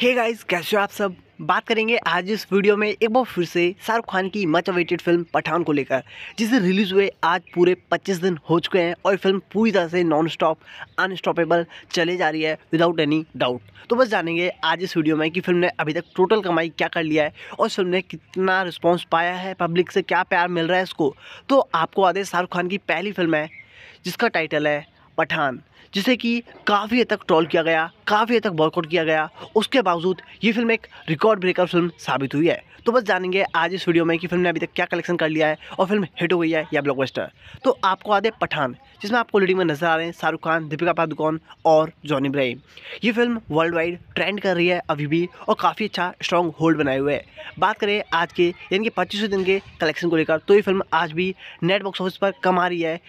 hey guys कैसे हो आप सब बात करेंगे आज इस वीडियो में एक बार फिर से शाहरुख खान की मच अवेटेड फिल्म पठान को लेकर जिसे रिलीज़ हुए आज पूरे 25 दिन हो चुके हैं और फिल्म पूरी तरह से नॉन स्टॉप अनस्टॉपेबल चले जा रही है विदाउट एनी डाउट तो बस जानेंगे आज इस वीडियो में कि फिल्म ने अभी तक टोटल कमाई क्या कर लिया है और फिल्म ने कितना रिस्पॉन्स पाया है पब्लिक से क्या प्यार मिल रहा है इसको तो आपको आदेश शाहरुख खान की पहली फिल्म है जिसका टाइटल है पठान जिसे कि काफ़ी हद तक ट्रोल किया गया काफ़ी हद तक बॉयकॉट किया गया उसके बावजूद ये फिल्म एक रिकॉर्ड ब्रेकर फिल्म साबित हुई है तो बस जानेंगे आज इस वीडियो में कि फिल्म ने अभी तक क्या कलेक्शन कर लिया है और फिल्म हिट हो गई है या ब्लॉकबस्टर तो आपको आदे पठान जिसमें आपको लीडिंग में नजर आ रहे हैं शाहरुख खान दीपिका पादुकोण और जॉनी ब्राहिम ये फिल्म वर्ल्ड वाइड ट्रेंड कर रही है अभी भी और काफ़ी अच्छा स्ट्रॉन्ग होल्ड बनाए हुए है बात करें आज के यानी कि पच्चीसवें दिन के कलेक्शन को लेकर तो ये फिल्म आज भी नेट बॉक्स ऑफिस पर कमा रही है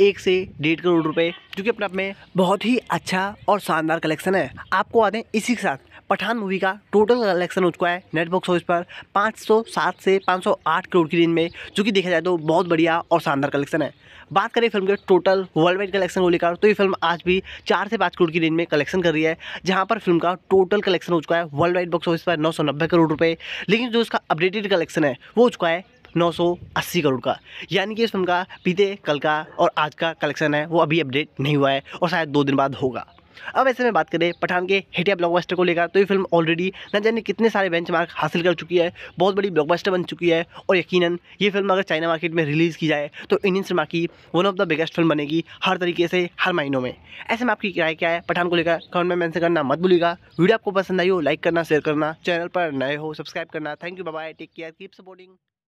एक से डेढ़ करोड़ रुपए जो कि अपने आप में बहुत ही अच्छा और शानदार कलेक्शन है आपको आते हैं इसी के साथ पठान मूवी का टोटल कलेक्शन हो चुका है नेटबॉक्स ऑफिस पर 507 से 508 करोड़ की रेंज में जो कि देखा जाए तो बहुत बढ़िया और शानदार कलेक्शन है बात करें फिल्म के टोटल वर्ल्ड वाइड कलेक्शन को लेकर तो ये फिल्म आज भी चार से पाँच करोड़ की रेंज में कलेक्शन कर रही है जहाँ पर फिल्म का टोटल कलेक्शन हो चुका है वर्ल्ड वाइड बॉक्स ऑफिस पर नौ करोड़ रुपये लेकिन जो उसका अपडेटेड कलेक्शन है वो हो चुका है 980 करोड़ का यानी कि इस फिल्म का बीते कल का और आज का कलेक्शन है वो अभी अपडेट नहीं हुआ है और शायद दो दिन बाद होगा अब ऐसे में बात करें पठान के हिटिया ब्लॉकबस्टर को लेकर तो ये फिल्म ऑलरेडी न जाने कितने सारे बेंचमार्क हासिल कर चुकी है बहुत बड़ी ब्लॉकबस्टर बन चुकी है और यकीनन ये फिल्म अगर चाइना मार्केट में रिलीज़ की जाए तो इंडियन सिनेमा की one of the biggest film बनेगी हर तरीके से हर महीनों में ऐसे में आपकी किराया क्या है पठान को लेकर कमेंट में मैंसन करना मत भूलिएगा वीडियो आपको पसंद आई हो लाइक करना शेयर करना चैनल पर नए हो सब्सक्राइब करना thank you bye take care keep supporting